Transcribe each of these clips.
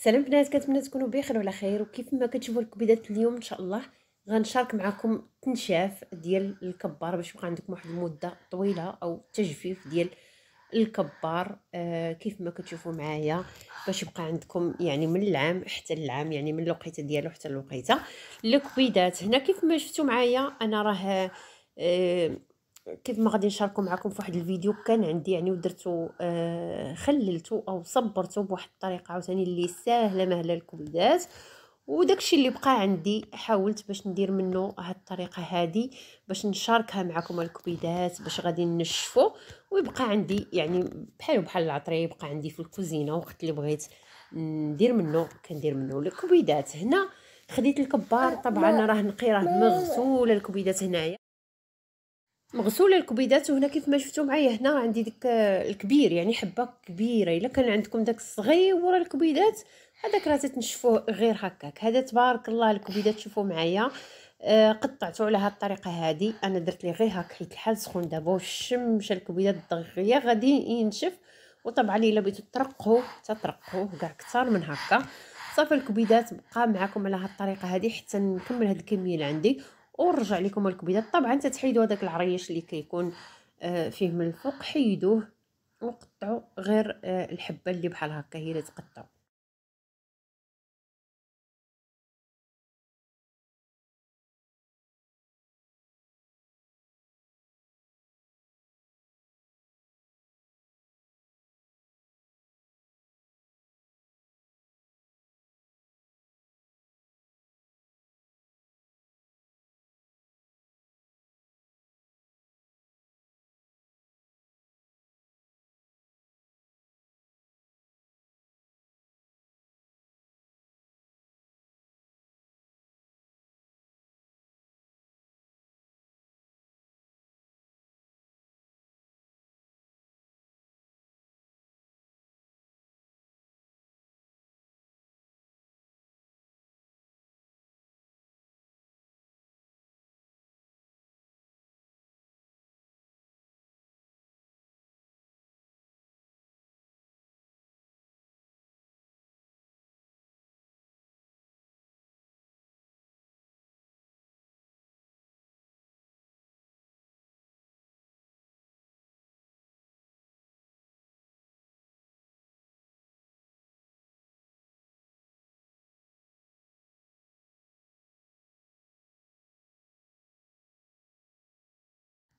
سلام بنات كنتمنى تكونوا بخير وعلى خير وكيف ما كتشوفوا الكبيدات اليوم ان شاء الله غنشارك معكم تنشاف ديال الكبار باش يبقى عندكم واحد المده طويله او تجفيف ديال الكبار آه كيف ما كتشوفوا معايا باش يبقى عندكم يعني من العام حتى العام يعني من الوقيته ديالو حتى الوقيته الكبيدات هنا كيف ما شفتوا معايا انا راه آه كيف ما غادي نشاركو معكم في واحد الفيديو كان عندي يعني ودرتو خللته آه، خللتو او صبرتو بواحد الطريقه عاوتاني اللي ساهله مهله الكبدات وداكشي اللي بقى عندي حاولت باش ندير منه هاد الطريقه هادي باش نشاركها معكم الكبيدات باش غادي نشفو ويبقى عندي يعني بحال بحال العطريه يبقى عندي في الكوزينه وقت اللي بغيت ندير منه كندير منه الكبيدات هنا خديت الكبار آه، طبعا راه نقي راه مغسول الكبيدات هنايا مغسوله الكبيدات وهنا كيف ما شفتوا معايا هنا عندي ديك آه، الكبير يعني حبه كبيره الا كان عندكم داك ورا الكبيدات هذاك راه تتنشفوه غير هكاك هذا تبارك الله الكبيدات شوفوا معايا آه، قطعته على هذه الطريقه هذه انا درت لي غير هكا حيت الحال سخون دابا والشمشه الكبيدات الضغيه غادي ينشف وطبعا الا بغيتو ترقوه تطرقوه كاع كثر من هكا صافي الكبيدات بقى معكم على هذه الطريقه هذه حتى نكمل هذه الكميه اللي عندي ورجع لكم الكبيدات طبعا تتحيدوا هذاك العريش اللي كيكون آه، فيه من الفوق حيدوه وقطعوا غير آه، الحبه اللي بحال هكا هي اللي تقطعوا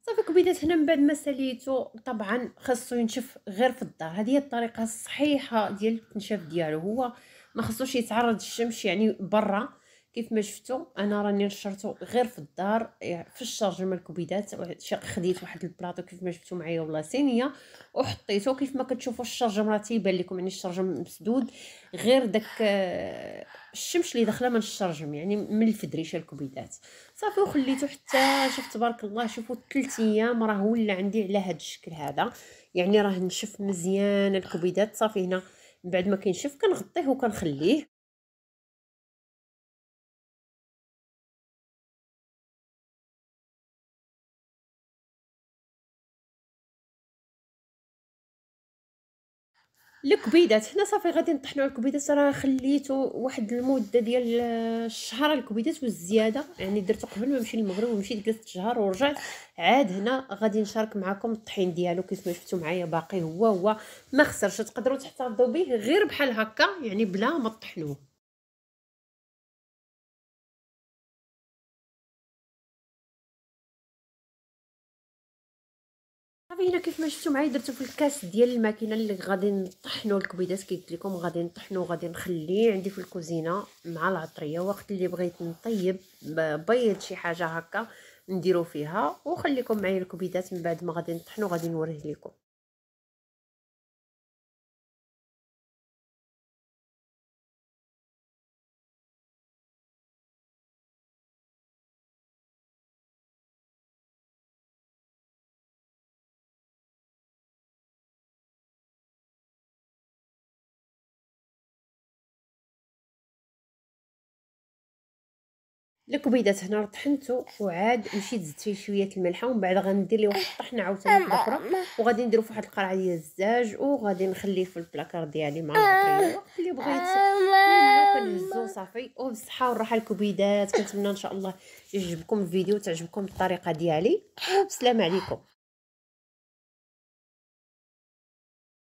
صافي طيب، كبيدات هنا من بعد ما ساليتو طبعا خاصو ينشف غير في الدار هذه هي الطريقه الصحيحه ديال التنشاف ديالو هو ما خصوش يتعرض للشمس يعني برا كيف ما شفتوا انا راني نشرته غير في الدار إيه، في الشارج مال الكوبيدات خديت واحد البلاطو كيف ما شفتوا معايا ولا صينيه وحطيته كيف ما كتشوفوا الشارج راه تيبان لكم يعني الشارج مسدود غير داك آه، الشمس اللي داخله من الشرجم يعني من الفدريشه الكوبيدات صافي وخليته حتى شوف تبارك الله شوفوا ثلاث ايام راه ولا عندي على هذا الشكل هذا يعني راه نشف مزيان الكوبيدات صافي هنا من بعد ما كينشف كنغطيه وكنخليه الكبيدات هنا صافي غادي نطحنوا على الكبيدات راه خليت واحد المده ديال الشهر الكبيدات والزياده يعني درتو قبل ما نمشي للمغرب ومشيت جلست شهر ورجعت عاد هنا غادي نشارك معكم الطحين ديالو كيف ما شفتوا معايا باقي هو هو ما خسرش تقدروا تحتفظوا به غير بحال هكا يعني بلا ما تطحنوه صافي هنا كيف ما شفتوا معايا درتو في الكاس ديال الماكينه اللي غادي نطحنوا الكبيدات قلت لكم غادي نطحنو غادي نخليه عندي في الكوزينه مع العطريه وقت اللي بغيت نطيب بيض شي حاجه هكا نديرو فيها وخليكم معايا الكبيدات من بعد ما غادي نطحنو غادي نوريه لكم الكبيدات هنا طحنتو وعاد مشيت زدت فيه شويه الملحه ومن بعد غندير ليه واحد الطحنه عاوتاني اخرى وغادي نديرو فواحد القرعه ديال الزاج وغادي نخليه في البلاكار ديالي مع العطريه اللي بغيت كنهزو صافي وبالصحه والراحه الكبيدات كنتمنى ان شاء الله يعجبكم الفيديو وتعجبكم الطريقه ديالي وبسلام عليكم